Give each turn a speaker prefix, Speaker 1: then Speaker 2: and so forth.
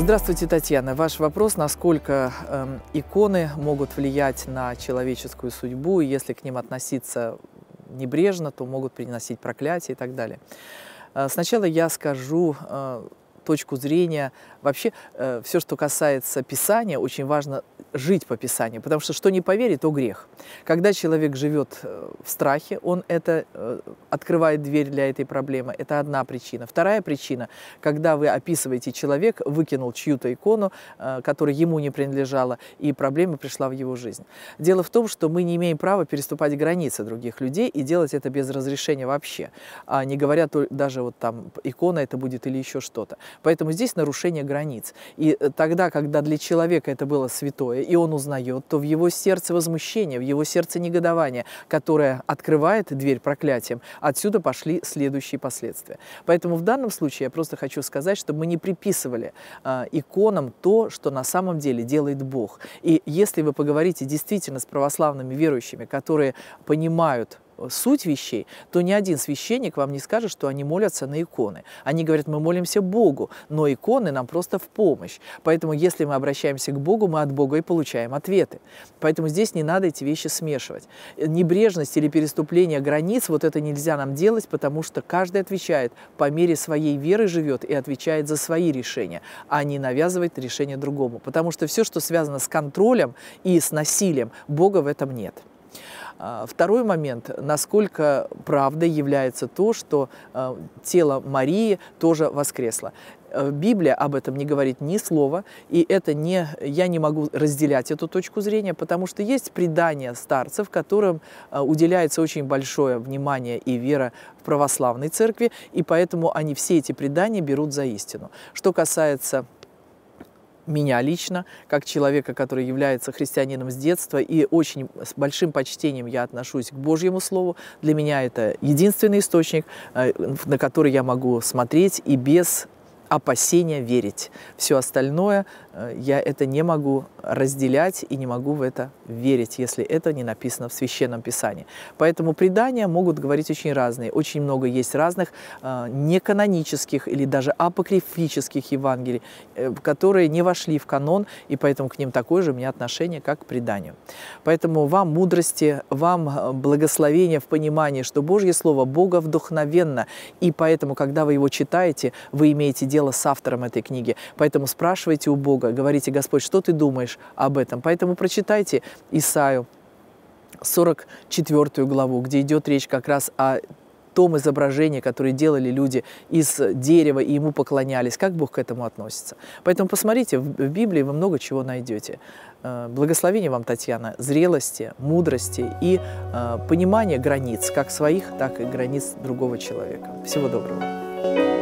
Speaker 1: Здравствуйте, Татьяна. Ваш вопрос, насколько э, иконы могут влиять на человеческую судьбу, и если к ним относиться небрежно, то могут приносить проклятие и так далее. Э, сначала я скажу э, точку зрения. Вообще, э, все, что касается Писания, очень важно жить по Писанию, потому что что не поверит, то грех. Когда человек живет э, в страхе, он это э, открывает дверь для этой проблемы. Это одна причина. Вторая причина, когда вы описываете человек, выкинул чью-то икону, э, которая ему не принадлежала, и проблема пришла в его жизнь. Дело в том, что мы не имеем права переступать границы других людей и делать это без разрешения вообще, а не говоря даже вот там икона это будет или еще что-то. Поэтому здесь нарушение границ. И тогда, когда для человека это было святое, новое, э, и он узнает, то в его сердце возмущение, в его сердце негодование, которое открывает дверь проклятием. Отсюда пошли следующие последствия. Поэтому в данном случае я просто хочу сказать, чтобы мы не приписывали э, иконам то, что на самом деле делает Бог. И если вы поговорите действительно с православными верующими, которые понимают суть вещей, то ни один священник вам не скажет, что они молятся на иконы. Они говорят, мы молимся Богу, но иконы нам просто в помощь. Поэтому если мы обращаемся к Богу, мы от Бога и получаем ответы. Поэтому здесь не надо эти вещи смешивать. Небрежность или переступление границ, вот это нельзя нам делать, потому что каждый отвечает по мере своей веры живет и отвечает за свои решения, а не навязывает решение другому. Потому что все, что связано с контролем и с насилием, Бога в этом нет. А, второй момент, насколько правдой является то, что а, тело Марии тоже воскресло. Э, Библия об этом не говорит ни слова, и это не, я не могу разделять эту точку зрения, потому что есть предания старцев, которым а, уделяется очень большое внимание и вера в православной церкви, и поэтому они все эти предания берут за истину. Что касается меня лично, как человека, который является христианином с детства, и очень с большим почтением я отношусь к Божьему Слову. Для меня это единственный источник, э, на который я могу смотреть и без опасения верить. Все остальное э, я это не могу разделять и не могу в это верить, если это не написано в Священном Писании. Поэтому предания могут говорить очень разные. Очень много есть разных э, неканонических или даже апокрифических Евангелий, э, которые не вошли в канон, и поэтому к ним такое же у меня отношение, как к преданию. Поэтому вам мудрости, вам благословения в понимании, что Божье Слово Бога вдохновенно, и поэтому, когда вы его читаете, вы имеете дело дело с автором этой книги. Поэтому спрашивайте у Бога, говорите, Господь, что ты думаешь об этом? Поэтому прочитайте Исаю 44 главу, где идет речь как раз о том изображении, которое делали люди из дерева и ему поклонялись, как Бог к этому относится. Поэтому посмотрите, в Библии вы много чего найдете. Э, Благословения вам, Татьяна, зрелости, мудрости и э, понимания границ, как своих, так и границ другого человека. Всего доброго.